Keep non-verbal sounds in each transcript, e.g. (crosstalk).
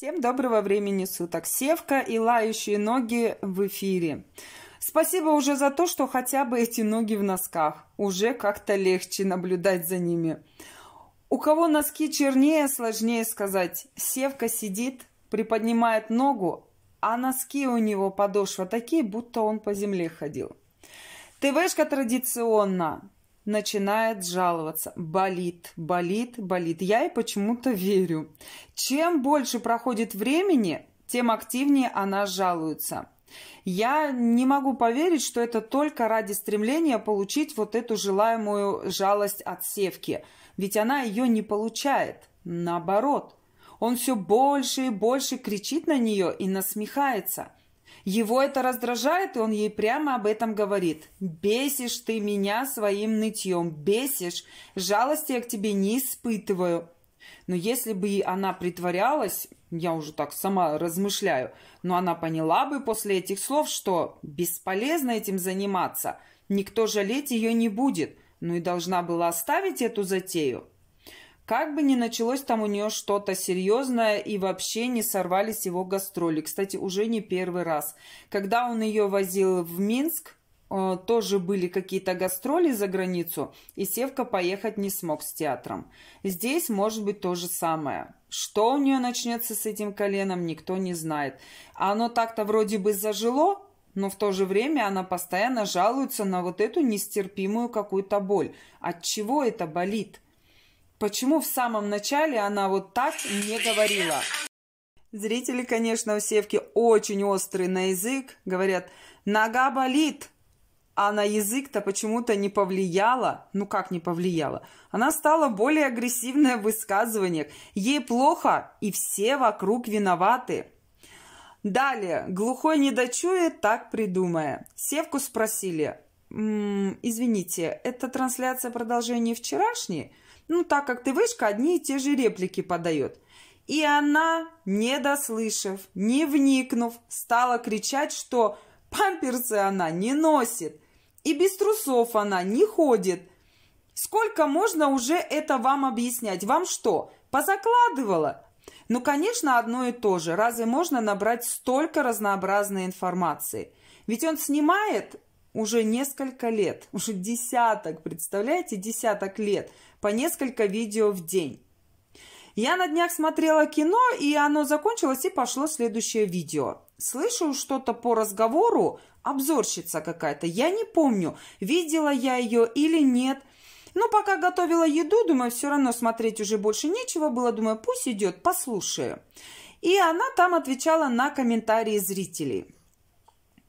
Всем доброго времени суток. Севка и лающие ноги в эфире. Спасибо уже за то, что хотя бы эти ноги в носках. Уже как-то легче наблюдать за ними. У кого носки чернее, сложнее сказать. Севка сидит, приподнимает ногу, а носки у него подошва такие, будто он по земле ходил. ТВшка традиционно начинает жаловаться. Болит, болит, болит. Я и почему-то верю. Чем больше проходит времени, тем активнее она жалуется. Я не могу поверить, что это только ради стремления получить вот эту желаемую жалость от Севки. Ведь она ее не получает. Наоборот, он все больше и больше кричит на нее и насмехается – его это раздражает, и он ей прямо об этом говорит. «Бесишь ты меня своим нытьем, бесишь, жалости я к тебе не испытываю». Но если бы она притворялась, я уже так сама размышляю, но она поняла бы после этих слов, что бесполезно этим заниматься, никто жалеть ее не будет, ну и должна была оставить эту затею. Как бы ни началось там у нее что-то серьезное и вообще не сорвались его гастроли. Кстати, уже не первый раз. Когда он ее возил в Минск, э, тоже были какие-то гастроли за границу, и Севка поехать не смог с театром. Здесь может быть то же самое. Что у нее начнется с этим коленом, никто не знает. Оно так-то вроде бы зажило, но в то же время она постоянно жалуется на вот эту нестерпимую какую-то боль. От чего это болит? Почему в самом начале она вот так не говорила? Зрители, конечно, у Севки очень острый на язык. Говорят, нога болит, а на язык-то почему-то не повлияло. Ну как не повлияло? Она стала более агрессивная в высказываниях. Ей плохо, и все вокруг виноваты. Далее, глухой недочует, так придумая. Севку спросили, «М -м, извините, это трансляция продолжения вчерашней? ну, так как ты вышка одни и те же реплики подает. И она, не дослышав, не вникнув, стала кричать, что памперсы она не носит, и без трусов она не ходит. Сколько можно уже это вам объяснять? Вам что, позакладывала? Ну, конечно, одно и то же. Разве можно набрать столько разнообразной информации? Ведь он снимает уже несколько лет, уже десяток, представляете, десяток лет, по несколько видео в день. Я на днях смотрела кино, и оно закончилось, и пошло следующее видео. Слышу что-то по разговору, обзорщица какая-то, я не помню, видела я ее или нет. Но ну, пока готовила еду, думаю, все равно смотреть уже больше нечего было, думаю, пусть идет, послушаю. И она там отвечала на комментарии зрителей.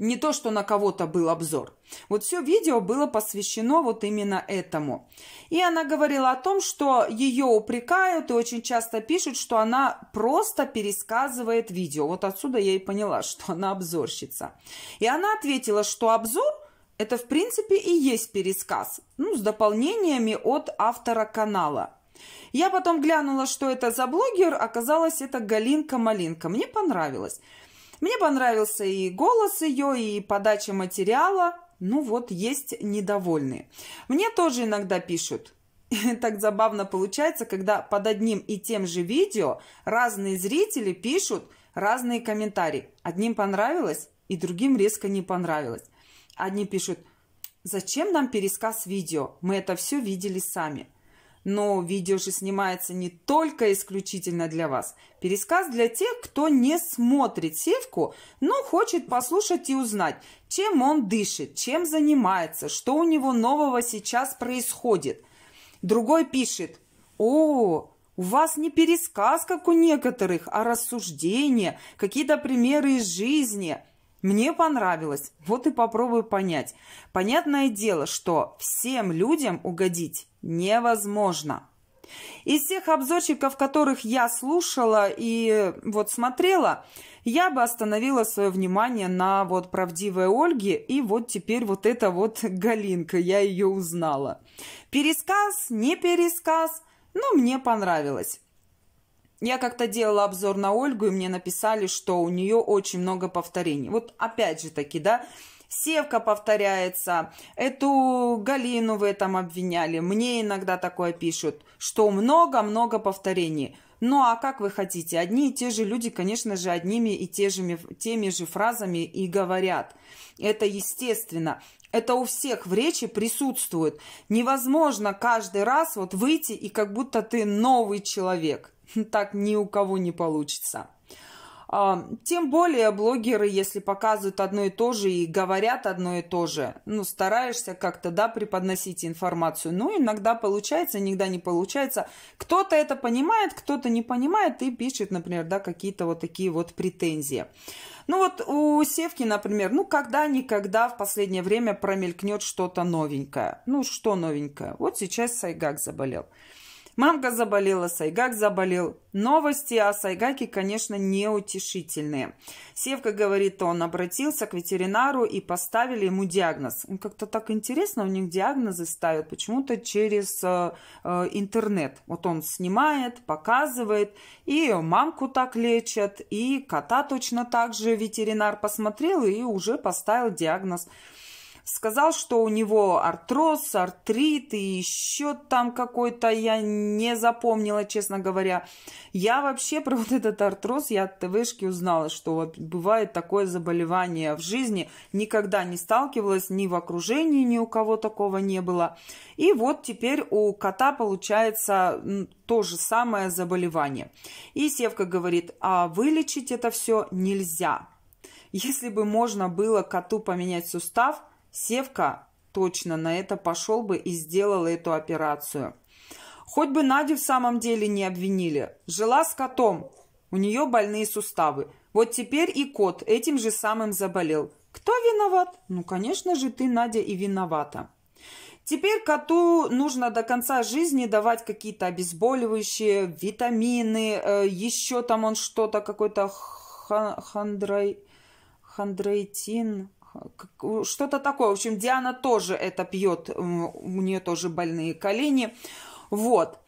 Не то, что на кого-то был обзор. Вот все видео было посвящено вот именно этому. И она говорила о том, что ее упрекают и очень часто пишут, что она просто пересказывает видео. Вот отсюда я и поняла, (laughs) что она обзорщица. И она ответила, что обзор – это, в принципе, и есть пересказ. Ну, с дополнениями от автора канала – я потом глянула, что это за блогер, оказалось, это Галинка Малинка. Мне понравилось. Мне понравился и голос ее, и подача материала. Ну вот, есть недовольные. Мне тоже иногда пишут. (laughs) Так забавно получается, когда под одним и тем же видео разные зрители пишут разные комментарии. Одним понравилось, и другим резко не понравилось. Одни пишут, зачем нам пересказ видео, мы это все видели сами – но видео же снимается не только исключительно для вас. Пересказ для тех, кто не смотрит севку, но хочет послушать и узнать, чем он дышит, чем занимается, что у него нового сейчас происходит. Другой пишет «О, у вас не пересказ, как у некоторых, а рассуждение, какие-то примеры из жизни». Мне понравилось. Вот и попробую понять. Понятное дело, что всем людям угодить невозможно. Из всех обзорчиков, которых я слушала и вот смотрела, я бы остановила свое внимание на вот правдивой Ольге и вот теперь вот эта вот Галинка, я ее узнала. Пересказ, не пересказ, но мне понравилось. Я как-то делала обзор на Ольгу, и мне написали, что у нее очень много повторений. Вот опять же таки, да, Севка повторяется, эту Галину в этом обвиняли. Мне иногда такое пишут, что много-много повторений – ну а как вы хотите? Одни и те же люди, конечно же, одними и те же, теми же фразами и говорят. Это естественно. Это у всех в речи присутствует. Невозможно каждый раз вот выйти и как будто ты новый человек. (laughs) Так ни у кого не получится. А, тем более блогеры, если показывают одно и то же и говорят одно и то же, ну, стараешься как-то, да, преподносить информацию. Ну, иногда получается, иногда не получается. Кто-то это понимает, кто-то не понимает и пишет, например, да, какие-то вот такие вот претензии. Ну вот у Севки, например, ну когда-никогда в последнее время промелькнет что-то новенькое. Ну что новенькое? Вот сейчас Сайгак заболел. Мамка заболела, Сайгак заболел. Новости о Сайгаке, конечно, неутешительные. Севка говорит, он обратился к ветеринару и поставили ему диагноз. Как-то так интересно, у них диагнозы ставят почему-то через э, э, интернет. Вот он снимает, показывает, и мамку так лечат, и кота точно так же ветеринар посмотрел и уже поставил диагноз Сказал, что у него артроз, артрит и еще там какой-то, я не запомнила, честно говоря. Я вообще про вот этот артроз, я от ТВшки узнала, что вот бывает такое заболевание в жизни. Никогда не сталкивалась, ни в окружении ни у кого такого не было. И вот теперь у кота получается то же самое заболевание. И Севка говорит, а вылечить это все нельзя. Если бы можно было коту поменять сустав – Севка точно на это пошел бы и сделал эту операцию. Хоть бы Надю в самом деле не обвинили. Жила с котом. У нее больные суставы. Вот теперь и кот этим же самым заболел. Кто виноват? Ну, конечно же, ты, Надя, и виновата. Теперь коту нужно до конца жизни давать какие-то обезболивающие, витамины, э, еще там он что-то, какой-то хандрой, хондроитин, что-то такое. В общем, Диана тоже это пьет, у нее тоже больные колени. Вот.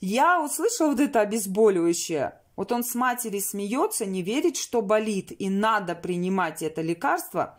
Я услышала вот это обезболивающее. Вот он с матери смеется, не верит, что болит, и надо принимать это лекарство.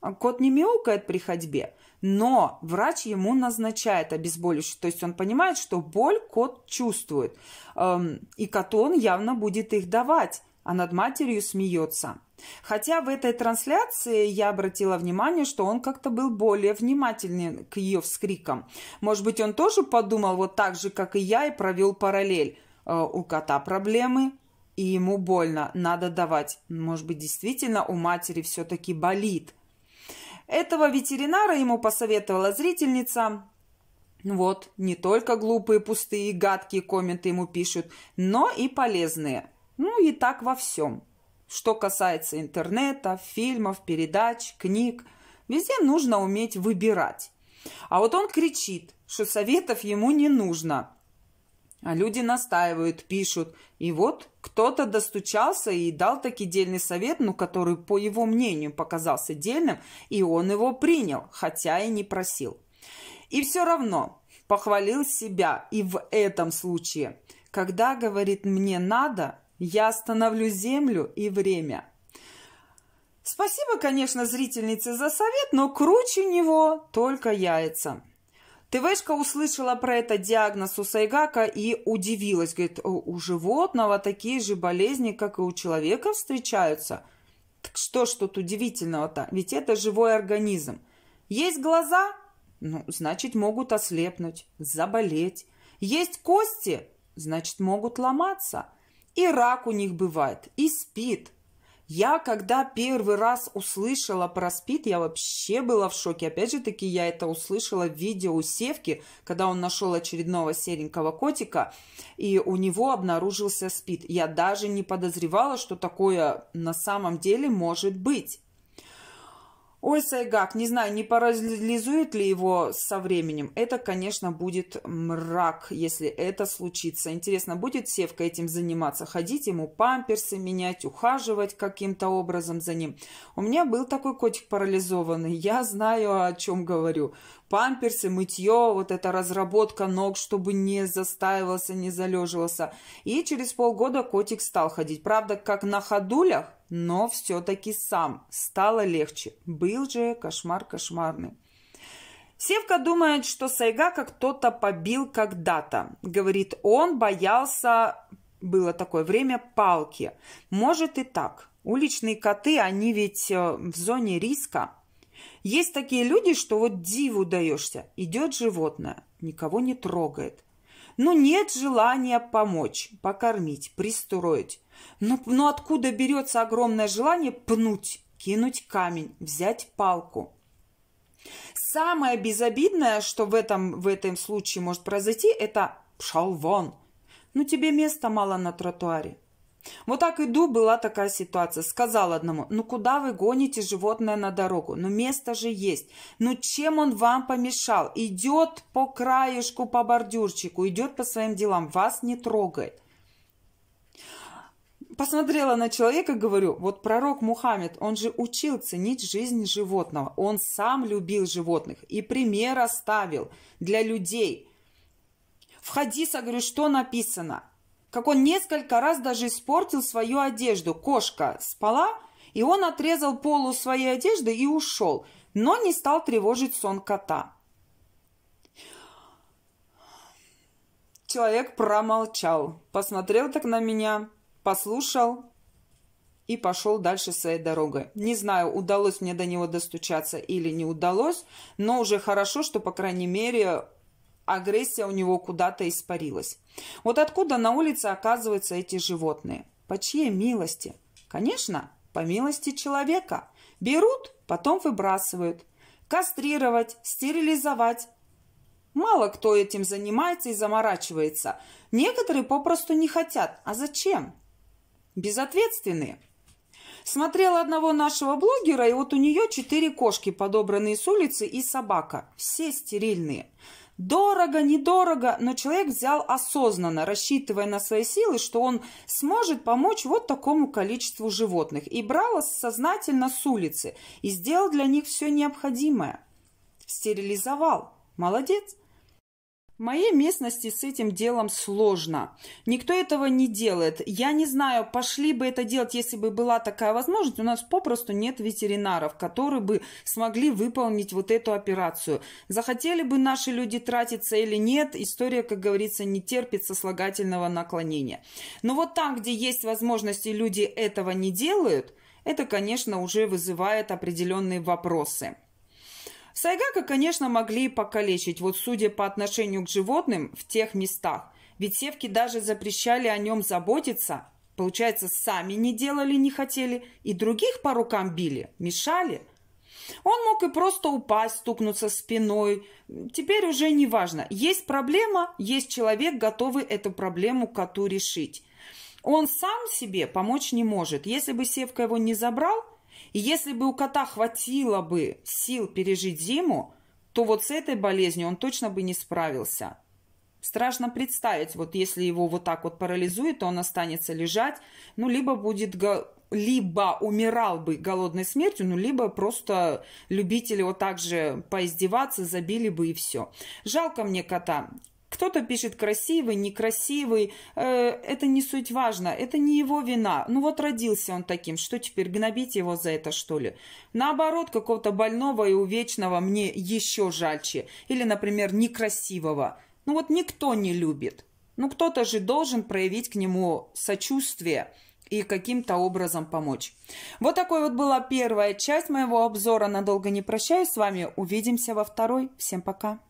А кот не мяукает при ходьбе, но врач ему назначает обезболивающее. То есть он понимает, что боль кот чувствует, эм, и коту он явно будет их давать а над матерью смеется. Хотя в этой трансляции я обратила внимание, что он как-то был более внимательен к ее вскрикам. Может быть, он тоже подумал вот так же, как и я, и провел параллель. «Э, у кота проблемы, и ему больно, надо давать. Может быть, действительно у матери все-таки болит. Этого ветеринара ему посоветовала зрительница. Вот, не только глупые, пустые, гадкие комменты ему пишут, но и полезные – ну и так во всем. Что касается интернета, фильмов, передач, книг, везде нужно уметь выбирать. А вот он кричит, что советов ему не нужно. А люди настаивают, пишут. И вот кто-то достучался и дал таки дельный совет, ну, который, по его мнению, показался дельным, и он его принял, хотя и не просил. И все равно похвалил себя и в этом случае. Когда, говорит, мне надо, я остановлю землю и время. Спасибо, конечно, зрительнице за совет, но круче него только яйца. ТВшка услышала про это диагноз у Сайгака и удивилась. Говорит, у животного такие же болезни, как и у человека встречаются. Так что ж тут удивительного-то? Ведь это живой организм. Есть глаза? Ну, значит, могут ослепнуть, заболеть. Есть кости? Значит, могут ломаться. И рак у них бывает, и спит. Я, когда первый раз услышала про спид, я вообще была в шоке. Опять же таки, я это услышала в видео у Севки, когда он нашел очередного серенького котика, и у него обнаружился спид. Я даже не подозревала, что такое на самом деле может быть. Ой, Сайгак, не знаю, не парализует ли его со временем. Это, конечно, будет мрак, если это случится. Интересно, будет Севка этим заниматься? Ходить ему памперсы менять, ухаживать каким-то образом за ним? У меня был такой котик парализованный. Я знаю, о чем говорю. Памперсы, мытье, вот эта разработка ног, чтобы не застаивался, не залеживался. И через полгода котик стал ходить. Правда, как на ходулях, но все-таки сам. Стало легче. Был же кошмар кошмарный. Севка думает, что Сайгака кто-то побил когда-то. Говорит, он боялся, было такое время, палки. Может и так. Уличные коты, они ведь э, в зоне риска. Есть такие люди, что вот диву даешься. Идет животное, никого не трогает. Но ну, нет желания помочь, покормить, пристроить. Но, но откуда берется огромное желание пнуть, кинуть камень, взять палку? Самое безобидное, что в этом, в этом случае может произойти, это «пшел вон». Ну, тебе места мало на тротуаре. Вот так иду, была такая ситуация. Сказал одному, ну куда вы гоните животное на дорогу? Ну место же есть. Ну чем он вам помешал? Идет по краешку, по бордюрчику, идет по своим делам, вас не трогает посмотрела на человека, говорю, вот пророк Мухаммед, он же учил ценить жизнь животного. Он сам любил животных и пример оставил для людей. В хадиса говорю, что написано? Как он несколько раз даже испортил свою одежду. Кошка спала, и он отрезал полу своей одежды и ушел, но не стал тревожить сон кота. Человек промолчал, посмотрел так на меня – послушал и пошел дальше своей дорогой. Не знаю, удалось мне до него достучаться или не удалось, но уже хорошо, что, по крайней мере, агрессия у него куда-то испарилась. Вот откуда на улице оказываются эти животные? По чьей милости? Конечно, по милости человека. Берут, потом выбрасывают. Кастрировать, стерилизовать. Мало кто этим занимается и заморачивается. Некоторые попросту не хотят. А зачем? Безответственные. Смотрела одного нашего блогера, и вот у нее четыре кошки, подобранные с улицы, и собака. Все стерильные. Дорого, недорого, но человек взял осознанно, рассчитывая на свои силы, что он сможет помочь вот такому количеству животных. И брал сознательно с улицы и сделал для них все необходимое. Стерилизовал. Молодец. В моей местности с этим делом сложно. Никто этого не делает. Я не знаю, пошли бы это делать, если бы была такая возможность. У нас попросту нет ветеринаров, которые бы смогли выполнить вот эту операцию. Захотели бы наши люди тратиться или нет, история, как говорится, не терпит сослагательного наклонения. Но вот там, где есть возможности, люди этого не делают, это, конечно, уже вызывает определенные вопросы. Сайгака, конечно, могли покалечить, вот судя по отношению к животным в тех местах. Ведь севки даже запрещали о нем заботиться. Получается, сами не делали, не хотели, и других по рукам били, мешали. Он мог и просто упасть, стукнуться спиной. Теперь уже не важно. Есть проблема, есть человек, готовый эту проблему коту решить. Он сам себе помочь не может. Если бы Севка его не забрал – и если бы у кота хватило бы сил пережить зиму, то вот с этой болезнью он точно бы не справился. Страшно представить, вот если его вот так вот парализует, то он останется лежать, ну, либо будет либо умирал бы голодной смертью, ну, либо просто любители вот так же поиздеваться, забили бы и все. Жалко мне кота. Кто-то пишет красивый, некрасивый. Э, это не суть важно. Это не его вина. Ну вот родился он таким. Что теперь, гнобить его за это, что ли? Наоборот, какого-то больного и увечного мне еще жальче. Или, например, некрасивого. Ну вот никто не любит. Ну кто-то же должен проявить к нему сочувствие и каким-то образом помочь. Вот такой вот была первая часть моего обзора. Надолго не прощаюсь с вами. Увидимся во второй. Всем пока.